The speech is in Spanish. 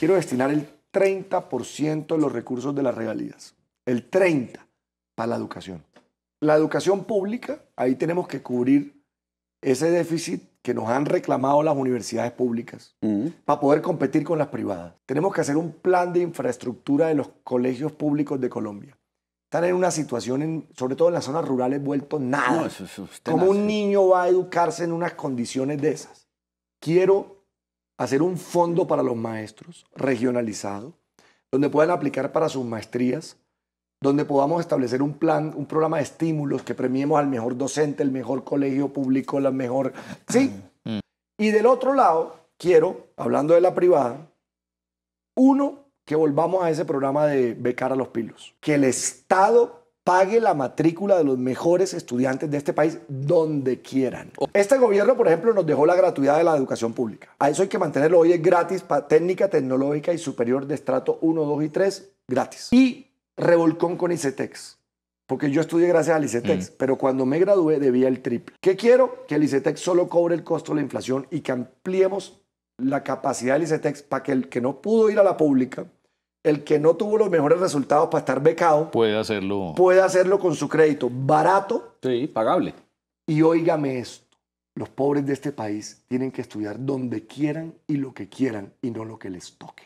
quiero destinar el 30% de los recursos de las regalías. El 30% para la educación. La educación pública, ahí tenemos que cubrir ese déficit que nos han reclamado las universidades públicas para poder competir con las privadas. Tenemos que hacer un plan de infraestructura de los colegios públicos de Colombia. Están en una situación, sobre todo en las zonas rurales, vuelto nada. No, ¿Cómo un niño va a educarse en unas condiciones de esas? Quiero hacer un fondo para los maestros regionalizado, donde puedan aplicar para sus maestrías, donde podamos establecer un plan, un programa de estímulos que premiemos al mejor docente, el mejor colegio público, la mejor... Sí. Y del otro lado, quiero, hablando de la privada, uno, que volvamos a ese programa de becar a los pilos, que el Estado pague la matrícula de los mejores estudiantes de este país donde quieran. Oh. Este gobierno, por ejemplo, nos dejó la gratuidad de la educación pública. A eso hay que mantenerlo. Hoy es gratis para técnica, tecnológica y superior de estrato 1, 2 y 3, gratis. Y revolcón con ICETEX. Porque yo estudié gracias al ICETEX, mm. pero cuando me gradué debía el triple. ¿Qué quiero? Que el ICETEX solo cobre el costo de la inflación y que ampliemos la capacidad del ICETEX para que el que no pudo ir a la pública el que no tuvo los mejores resultados para estar becado puede hacerlo. Puede hacerlo con su crédito barato. Sí, pagable. Y óigame esto, los pobres de este país tienen que estudiar donde quieran y lo que quieran y no lo que les toque.